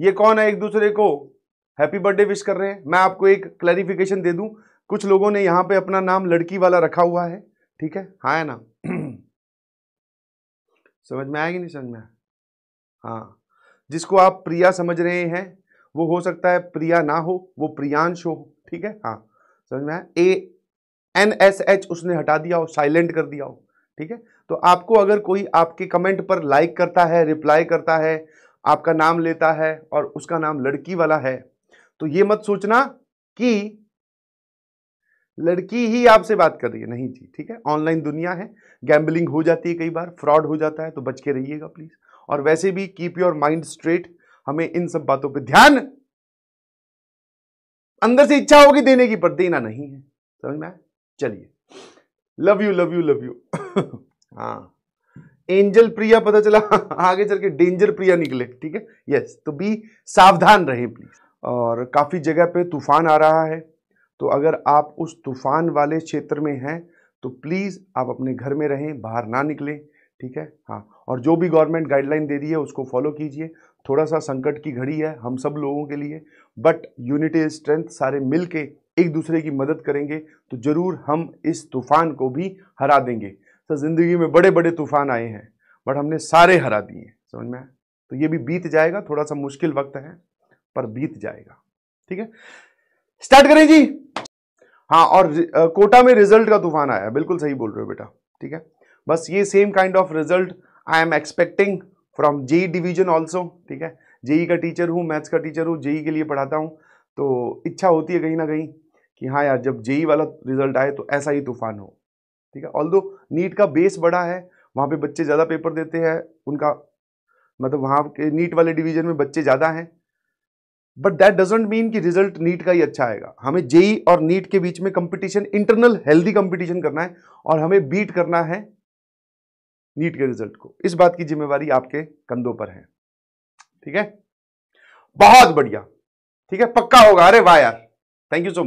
ये कौन है एक दूसरे को हैप्पी बर्थडे विश कर रहे हैं मैं आपको एक क्लैरिफिकेशन दे दूं कुछ लोगों ने यहाँ पे अपना नाम लड़की वाला रखा हुआ है ठीक है हाँ है ना समझ में आएगी नहीं समझ में हाँ जिसको आप प्रिया समझ रहे हैं वो हो सकता है प्रिया ना हो वो प्रियांश हो ठीक है हाँ समझ में आया ए एन एस एच उसने हटा दिया हो साइलेंट कर दिया हो ठीक है तो आपको अगर कोई आपके कमेंट पर लाइक करता है रिप्लाई करता है आपका नाम लेता है और उसका नाम लड़की वाला है तो ये मत सोचना कि लड़की ही आपसे बात कर रही है नहीं जी ठीक है ऑनलाइन दुनिया है गैम्बलिंग हो जाती है कई बार फ्रॉड हो जाता है तो बच के रहिएगा प्लीज और वैसे भी कीप योर माइंड स्ट्रेट हमें इन सब बातों पे ध्यान अंदर से इच्छा होगी देने की पर देना नहीं है समझ में चलिए love you love you love you हाँ एंजल प्रिया पता चला आगे चल के डेंजर प्रिया निकले ठीक है यस तो बी सावधान रहें प्लीज और काफ़ी जगह पे तूफान आ रहा है तो अगर आप उस तूफान वाले क्षेत्र में हैं तो प्लीज़ आप अपने घर में रहें बाहर ना निकलें ठीक है हाँ और जो भी गवर्नमेंट गाइडलाइन दे रही है उसको फॉलो कीजिए थोड़ा सा संकट की घड़ी है हम सब लोगों के लिए बट यूनिटी स्ट्रेंथ सारे मिल के एक दूसरे की मदद करेंगे तो ज़रूर हम इस तूफान को भी हरा देंगे तो ज़िंदगी में बड़े बड़े तूफान आए हैं बट हमने सारे हरा दिए हैं समझ में तो ये भी बीत जाएगा थोड़ा सा मुश्किल वक्त है पर बीत जाएगा ठीक है स्टार्ट करें जी हाँ और आ, कोटा में रिजल्ट का तूफान आया बिल्कुल सही बोल रहे हो बेटा ठीक है बस ये same kind of result I am expecting from JE division also ठीक है जेई e का टीचर हूँ मैथ्स का टीचर हूँ जेई e के लिए पढ़ाता हूँ तो इच्छा होती है कहीं ना कहीं कि हाँ यार जब जेई e वाला रिजल्ट आए तो ऐसा ही तूफान हो ठीक है ऑल नीट का बेस बड़ा है वहाँ पे बच्चे ज़्यादा पेपर देते हैं उनका मतलब वहाँ के नीट वाले डिवीजन में बच्चे ज़्यादा हैं बट दैट डजेंट मीन कि रिजल्ट नीट का ही अच्छा आएगा हमें जेई और नीट के बीच में कंपटीशन इंटरनल हेल्दी कंपटीशन करना है और हमें बीट करना है नीट के रिजल्ट को इस बात की जिम्मेवारी आपके कंधों पर है ठीक है बहुत बढ़िया ठीक है पक्का होगा अरे वाह यार थैंक यू सो मच